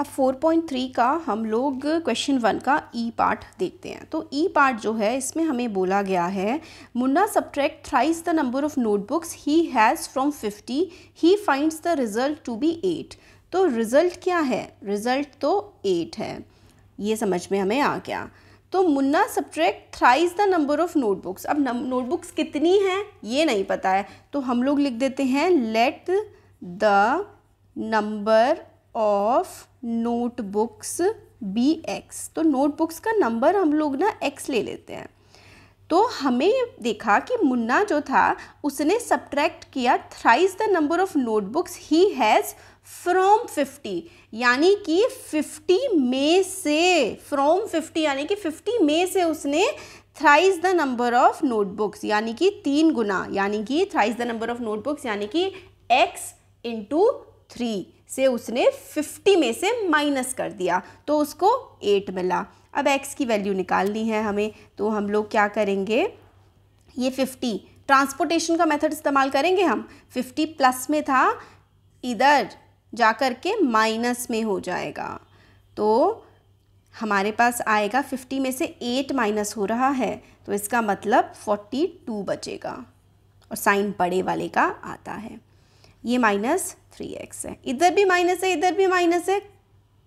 अब 4.3 का हम लोग क्वेश्चन वन का ई e पार्ट देखते हैं तो ई e पार्ट जो है इसमें हमें बोला गया है Munna subtract thrice the number of notebooks he has from 50 he finds the result to be eight तो रिज़ल्ट क्या है रिज़ल्ट तो एट है ये समझ में हमें आ गया तो Munna subtract thrice the number of notebooks अब नोटबुक्स कितनी हैं ये नहीं पता है तो हम लोग लिख देते हैं let the number of notebooks be x तो नोटबुक्स का नंबर हम लोग ना एक्स ले लेते हैं तो हमें देखा कि मुन्ना जो था उसने सब्ट्रैक्ट किया thrice the number of notebooks he has from fifty यानी कि फिफ्टी में से फ्रॉम फिफ्टी यानी कि फिफ्टी में से उसने thrice the number of notebooks यानी कि तीन गुना यानी कि thrice the number of notebooks यानी कि एक्स इंटू थ्री से उसने 50 में से माइनस कर दिया तो उसको 8 मिला अब x की वैल्यू निकालनी है हमें तो हम लोग क्या करेंगे ये 50 ट्रांसपोर्टेशन का मेथड इस्तेमाल करेंगे हम 50 प्लस में था इधर जा कर के माइनस में हो जाएगा तो हमारे पास आएगा 50 में से 8 माइनस हो रहा है तो इसका मतलब 42 बचेगा और साइन बड़े वाले का आता है ये माइनस थ्री एक्स है इधर भी माइनस है इधर भी माइनस है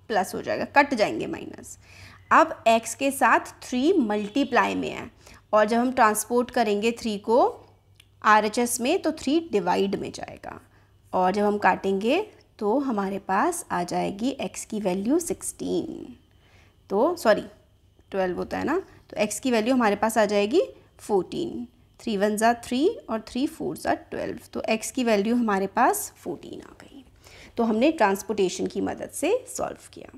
प्लस हो जाएगा कट जाएंगे माइनस अब x के साथ थ्री मल्टीप्लाई में है और जब हम ट्रांसपोर्ट करेंगे थ्री को आर में तो थ्री डिवाइड में जाएगा और जब हम काटेंगे तो हमारे पास आ जाएगी x की वैल्यू सिक्सटीन तो सॉरी ट्वेल्व होता है ना तो x की वैल्यू हमारे पास आ जाएगी फोर्टीन थ्री वन ज़ा थ्री और थ्री फोर ज़ा ट्वेल्व तो एक्स की वैल्यू हमारे पास फोर्टीन आ गई तो हमने ट्रांसपोर्टेशन की मदद से सॉल्व किया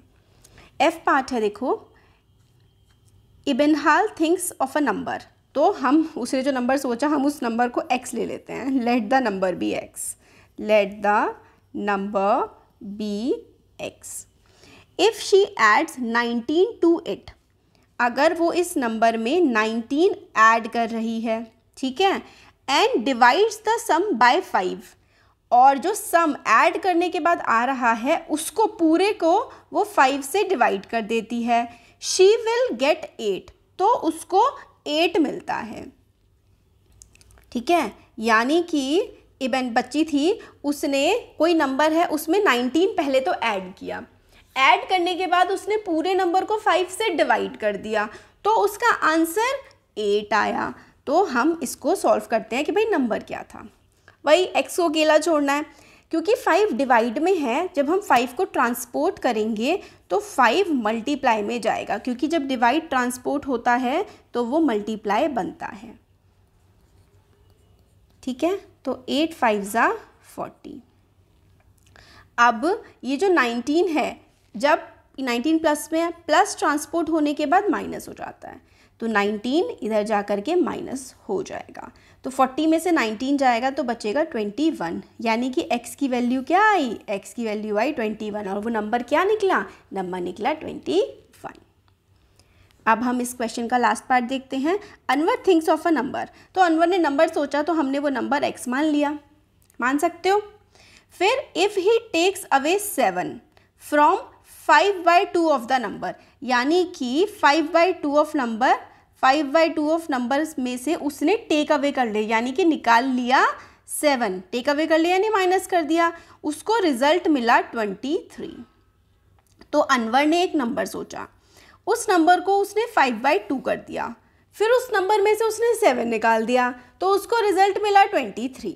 एफ पार्ट है देखो इबनहाल थिंग्स ऑफ अ नंबर तो हम उसने जो नंबर सोचा हम उस नंबर को एक्स ले लेते हैं let the number be x let the number be x if she adds nineteen to it अगर वो इस नंबर में 19 ऐड कर रही है ठीक है and divides the sum by five और जो सम ऐड करने के बाद आ रहा है उसको पूरे को वो फाइव से डिवाइड कर देती है शी विल गेट एट तो उसको एट मिलता है ठीक है यानी कि इवन बच्ची थी उसने कोई नंबर है उसमें नाइनटीन पहले तो ऐड किया ऐड करने के बाद उसने पूरे नंबर को फाइव से डिवाइड कर दिया तो उसका आंसर एट आया तो हम इसको सॉल्व करते हैं कि भाई नंबर क्या था वही एक्स को अकेला छोड़ना है क्योंकि फाइव डिवाइड में है जब हम फाइव को ट्रांसपोर्ट करेंगे तो फाइव मल्टीप्लाई में जाएगा क्योंकि जब डिवाइड ट्रांसपोर्ट होता है तो वो मल्टीप्लाई बनता है ठीक है तो एट फाइव ज़ा फोर्टी अब ये जो नाइनटीन है जब नाइनटीन प्लस में है प्लस ट्रांसपोर्ट होने के बाद माइनस हो जाता है तो 19 इधर जा कर के माइनस हो जाएगा तो 40 में से 19 जाएगा तो बचेगा 21 यानी कि x की वैल्यू क्या आई x की वैल्यू आई 21 और वो नंबर क्या निकला नंबर निकला 21 अब हम इस क्वेश्चन का लास्ट पार्ट देखते हैं Anwar thinks of a number तो अनवर ने नंबर सोचा तो हमने वो नंबर x मान लिया मान सकते हो फिर if he takes away seven from five by two of the number यानी कि five by two of number five by two of numbers में से उसने टेक अवे कर लिया यानी कि निकाल लिया सेवन टेक अवे कर लिया यानी माइनस कर दिया उसको रिजल्ट मिला ट्वेंटी थ्री तो अनवर ने एक नंबर सोचा उस नंबर को उसने फाइव बाई टू कर दिया फिर उस नंबर में से उसने सेवन निकाल दिया तो उसको रिजल्ट मिला ट्वेंटी थ्री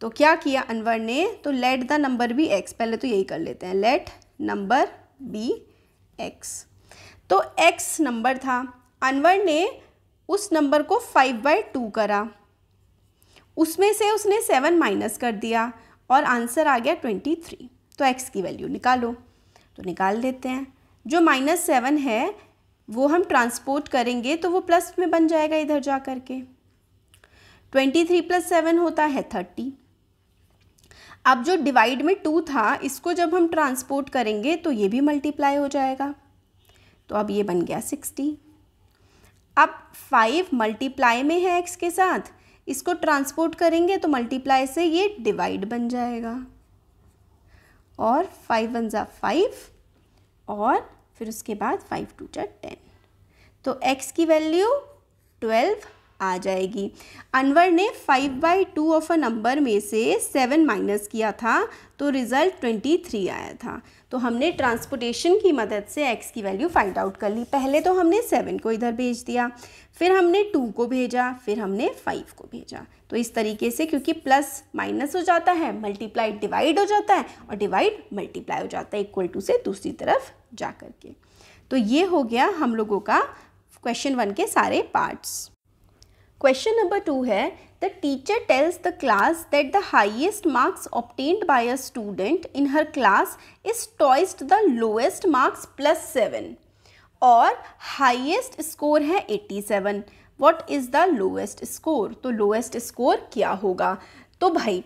तो क्या किया अनवर ने तो let the number be x पहले तो यही कर लेते हैं लेट नंबर बी एक्स तो एक्स नंबर था अनवर ने उस नंबर को फाइव बाई टू करा उसमें से उसने सेवन माइनस कर दिया और आंसर आ गया ट्वेंटी थ्री तो एक्स की वैल्यू निकालो तो निकाल देते हैं जो माइनस सेवन है वो हम ट्रांसपोर्ट करेंगे तो वो प्लस में बन जाएगा इधर जा कर के ट्वेंटी थ्री प्लस सेवन होता है थर्टी अब जो डिवाइड में टू था इसको जब हम ट्रांसपोर्ट करेंगे तो ये भी मल्टीप्लाई हो जाएगा तो अब ये बन गया सिक्सटी अब फाइव मल्टीप्लाई में है एक्स के साथ इसको ट्रांसपोर्ट करेंगे तो मल्टीप्लाई से ये डिवाइड बन जाएगा और फाइव वन ज़ा फाइव और फिर उसके बाद फाइव टू जा टेन तो एक्स की वैल्यू ट्वेल्व आ जाएगी अनवर ने five by two of a number में से सेवन माइनस किया था तो रिज़ल्ट ट्वेंटी थ्री आया था तो हमने ट्रांसपोर्टेशन की मदद से एक्स की वैल्यू फाइंड आउट कर ली पहले तो हमने सेवन को इधर भेज दिया फिर हमने टू को भेजा फिर हमने फाइव को भेजा तो इस तरीके से क्योंकि प्लस माइनस हो जाता है मल्टीप्लाई डिवाइड हो जाता है और डिवाइड मल्टीप्लाई हो जाता है इक्वल टू से दूसरी तरफ जा करके के तो ये हो गया हम लोगों का क्वेश्चन वन के सारे पार्ट्स क्वेश्चन नंबर टू है the teacher tells the class that the highest marks obtained by a student in her class is twice the lowest marks plus seven और हाइएस्ट स्कोर है eighty seven what is the lowest score तो lowest score क्या होगा तो भाई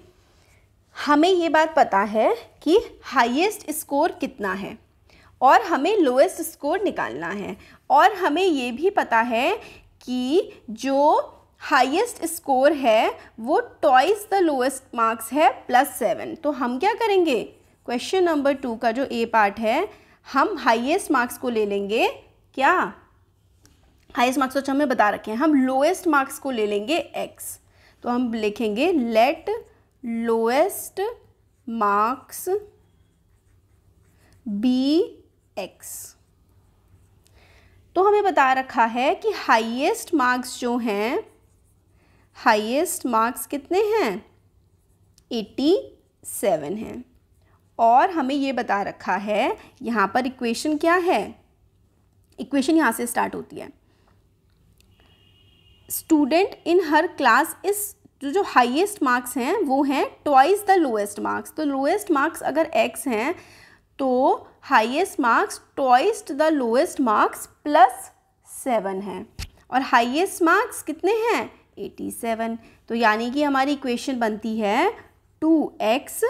हमें ये बात पता है कि हाइएस्ट स्कोर कितना है और हमें लोएस्ट स्कोर निकालना है और हमें ये भी पता है कि जो हाईएस्ट स्कोर है वो टॉइस द लोएस्ट मार्क्स है प्लस सेवन तो हम क्या करेंगे क्वेश्चन नंबर टू का जो ए पार्ट है हम हाईएस्ट मार्क्स को ले लेंगे क्या हाईएस्ट मार्क्स तो अच्छा हमें बता रखे हैं हम लोएस्ट मार्क्स को ले लेंगे एक्स तो हम लिखेंगे let lowest marks be x तो हमें बता रखा है कि हाईएस्ट मार्क्स जो हैं हाईएस्ट मार्क्स कितने हैं 87 हैं और हमें ये बता रखा है यहाँ पर इक्वेशन क्या है इक्वेशन यहाँ से स्टार्ट होती है स्टूडेंट इन हर क्लास इस जो जो हाईएस्ट मार्क्स हैं वो हैं ट्वाइस द लोएस्ट मार्क्स तो लोएस्ट मार्क्स अगर एक्स हैं तो highest marks twice the lowest marks plus seven है और हाईएस्ट मार्क्स कितने हैं 87 तो यानी कि हमारी इक्वेशन बनती है two x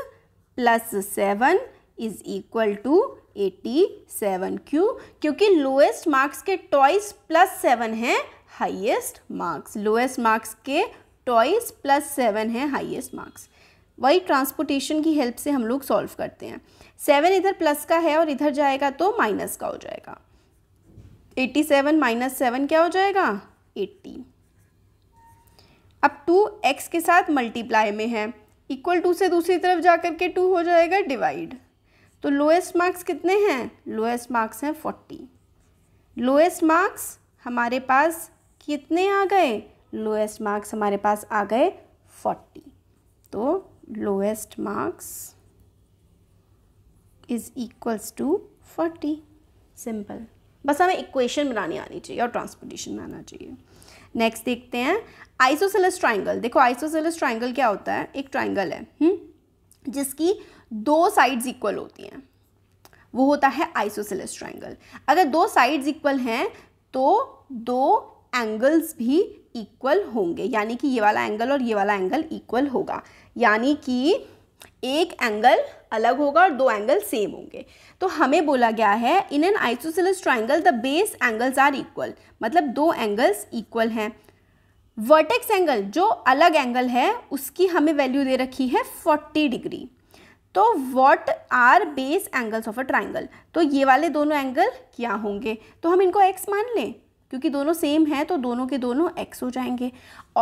plus seven is equal to eighty seven क्यों क्योंकि लोएस्ट मार्क्स के टॉइस प्लस सेवन हैं हाईएस्ट मार्क्स लोएस्ट मार्क्स के टॉइस प्लस सेवन है हाईएस्ट मार्क्स वही ट्रांसपोर्टेशन की हेल्प से हम लोग सॉल्व करते हैं सेवन इधर प्लस का है और इधर जाएगा तो माइनस का हो जाएगा एट्टी सेवन माइनस सेवन क्या हो जाएगा एट्टी अब टू एक्स के साथ मल्टीप्लाई में है इक्वल टू से दूसरी तरफ जा कर के टू हो जाएगा डिवाइड तो लोएस्ट मार्क्स कितने हैं लोएस्ट मार्क्स हैं फोर्टी लोएस्ट मार्क्स हमारे पास कितने आ गए लोएस्ट मार्क्स हमारे पास आ गए फोर्टी तो lowest marks is equals to forty simple बस हमें इक्वेशन बनानी आनी चाहिए और ट्रांसपोर्टेशन में आना चाहिए नेक्स्ट देखते हैं आइसोसेलस ट्राइंगल देखो आइसोसेलस ट्राइंगल क्या होता है एक ट्राइंगल है हुँ? हम्म? जिसकी दो साइड्स इक्वल होती हैं वो होता है आइसोसेलस ट्राइंगल अगर दो साइड्स इक्वल हैं तो दो एंगल्स भी इक्वल होंगे यानी कि ये वाला एंगल और ये वाला एंगल इक्वल होगा यानी कि एक एंगल अलग होगा और दो एंगल सेम होंगे तो हमें बोला गया है in an isosceles triangle the base angles are equal मतलब दो एंगल्स इक्वल हैं वर्टेक्स एंगल जो अलग एंगल है उसकी हमें वैल्यू दे रखी है फोर्टी डिग्री तो what are base angles of a triangle तो ये वाले दोनों एंगल क्या होंगे तो हम इनको एक्स मान लें क्योंकि दोनों सेम है तो दोनों के दोनों एक्स हो जाएंगे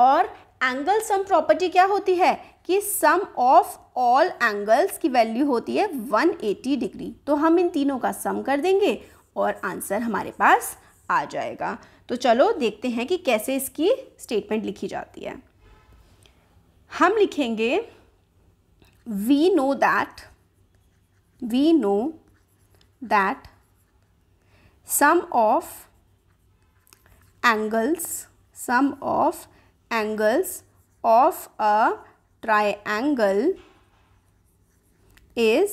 और एंगल सम प्रॉपर्टी क्या होती है कि सम ऑफ ऑल एंगल्स की वैल्यू होती है 180 डिग्री तो हम इन तीनों का सम कर देंगे और आंसर हमारे पास आ जाएगा तो चलो देखते हैं कि कैसे इसकी स्टेटमेंट लिखी जाती है हम लिखेंगे we know that we know that sum of angles sum of angles of a triangle is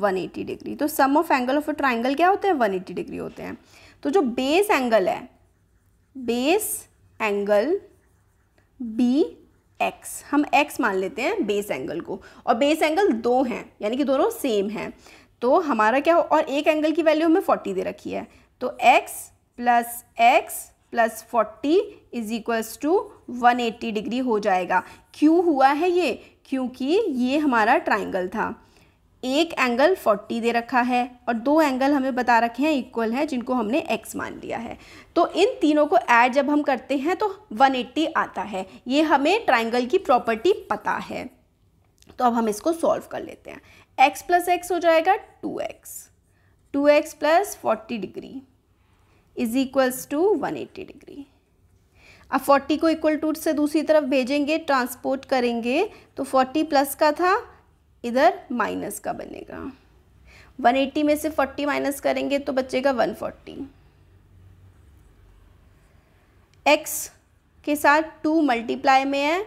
180 degree तो sum of angle of a triangle क्या होते हैं 180 डिग्री होते हैं तो जो बेस एंगल है बेस एंगल बी एक्स हम एक्स मान लेते हैं बेस एंगल को और बेस एंगल दो हैं यानी कि दोनों सेम हैं तो हमारा क्या हो और एक एंगल की वैल्यू हमें फोर्टी दे रखी है तो x plus x plus forty is equals to one eighty degree हो जाएगा क्यों हुआ है ये क्योंकि ये हमारा ट्राइंगल था एक एंगल 40 दे रखा है और दो एंगल हमें बता रखे हैं इक्वल है जिनको हमने x मान लिया है तो इन तीनों को ऐड जब हम करते हैं तो 180 आता है ये हमें ट्राइंगल की प्रॉपर्टी पता है तो अब हम इसको सॉल्व कर लेते हैं x प्लस एक्स हो जाएगा 2x 2x x plus forty degree is equals to 180 degree अब 40 को इक्वल टू से दूसरी तरफ भेजेंगे ट्रांसपोर्ट करेंगे तो 40 प्लस का था इधर माइनस का बनेगा 180 में से 40 माइनस करेंगे तो बचेगा 140 एक्स के साथ टू मल्टीप्लाई में है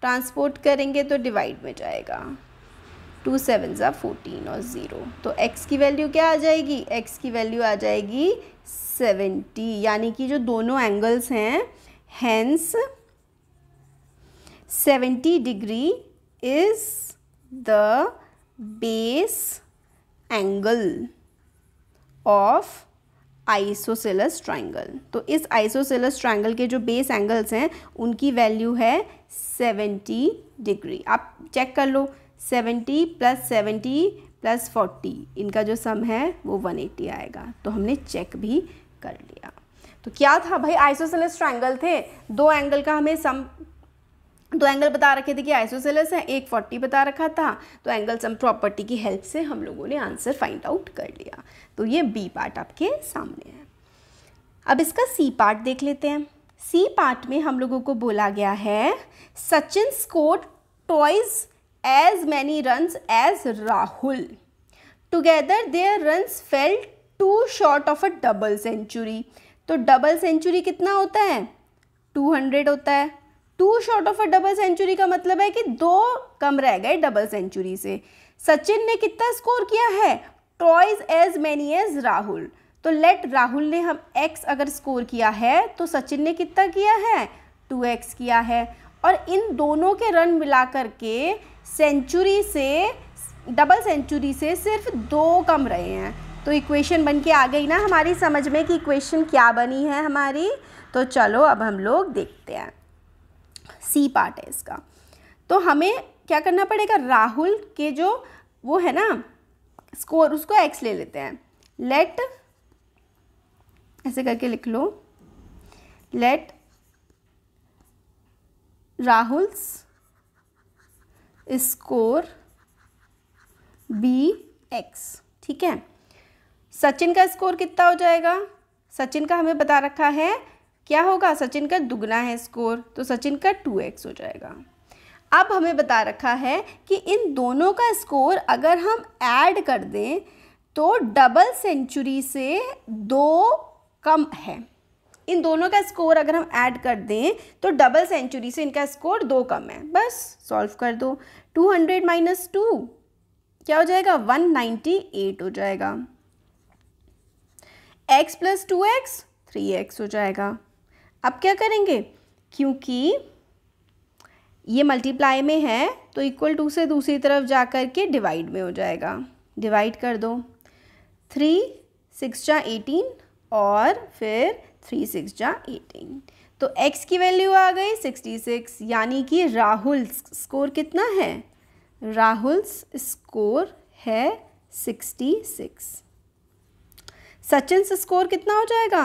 ट्रांसपोर्ट करेंगे तो डिवाइड में जाएगा टू सेवन ज़ा फोर्टीन और ज़ीरो तो x की वैल्यू क्या आ जाएगी x की वैल्यू आ जाएगी सेवेंटी यानी कि जो दोनों एंगल्स हैं hence seventy degree is the base angle of isosceles triangle तो इस आइसोसेलस ट्राइंगल के जो बेस एंगल्स हैं उनकी वैल्यू है सेवेंटी डिग्री आप चेक कर लो seventy plus seventy plus forty इनका जो सम है वो वन एटी आएगा तो हमने चेक भी कर लिया तो क्या था भाई आइसोसेलस ट्राइंगल थे दो एंगल का हमें सम दो एंगल बता रखे थे कि आइसोसेलस है एक फोर्टी बता रखा था तो एंगल सम प्रॉपर्टी की हेल्प से हम लोगों ने आंसर फाइंड आउट कर लिया तो ये बी पार्ट आपके सामने है अब इसका सी पार्ट देख लेते हैं सी पार्ट में हम लोगों को बोला गया है Sachin score twice as many runs as Rahul. Together their runs fell two short of a double century तो डबल सेंचुरी कितना होता है टू हंड्रेड होता है two short of a double century का मतलब है कि दो कम रह गए डबल सेंचुरी से सचिन ने कितना स्कोर किया है twice as many as Rahul तो लेट राहुल ने हम एक्स अगर स्कोर किया है तो सचिन ने कितना किया है टू एक्स किया है और इन दोनों के रन मिला करके के सेंचुरी से डबल सेंचुरी से सिर्फ दो कम रहे हैं तो इक्वेशन बन के आ गई ना हमारी समझ में कि इक्वेशन क्या बनी है हमारी तो चलो अब हम लोग देखते हैं सी पार्ट है इसका तो हमें क्या करना पड़ेगा राहुल के जो वो है ना स्कोर उसको एक्स ले लेते हैं लेट ऐसे करके लिख लो let Rahul's score be x ठीक है सचिन का स्कोर कितना हो जाएगा सचिन का हमें बता रखा है क्या होगा सचिन का दुगना है स्कोर तो सचिन का टू एक्स हो जाएगा अब हमें बता रखा है कि इन दोनों का स्कोर अगर हम ऐड कर दें तो डबल सेंचुरी से दो कम है इन दोनों का स्कोर अगर हम ऐड कर दें तो डबल सेंचुरी से इनका स्कोर दो कम है बस सॉल्व कर दो टू हंड्रेड माइनस टू क्या हो जाएगा वन नाइन्टी एट हो जाएगा x plus two x three x हो जाएगा अब क्या करेंगे क्योंकि ये मल्टीप्लाई में है तो इक्वल टू से दूसरी तरफ जा कर के डिवाइड में हो जाएगा डिवाइड कर दो थ्री सिक्स जा एटीन और फिर थ्री सिक्स जा एटीन तो x की वैल्यू आ गई सिक्सटी सिक्स यानी कि राहुल स्कोर कितना है राहुल स्कोर है सिक्सटी सिक्स सचिन स्कोर कितना हो जाएगा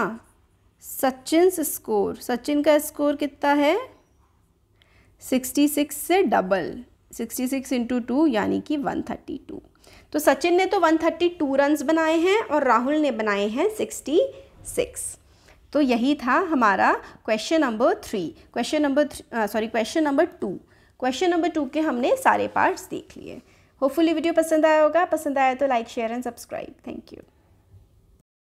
सचिन स्कोर सचिन का स्कोर कितना है सिक्सटी सिक्स से double sixty six into two यानी कि वन थर्टी टू तो सचिन ने तो वन थर्टी टू रन्स बनाए हैं और राहुल ने बनाए हैं सिक्सटी सिक्स तो यही था हमारा question number three question number sorry question number two question number two के हमने सारे पार्ट्स देख लिए होपफुली वीडियो पसंद आया होगा पसंद आया तो like share and subscribe thank you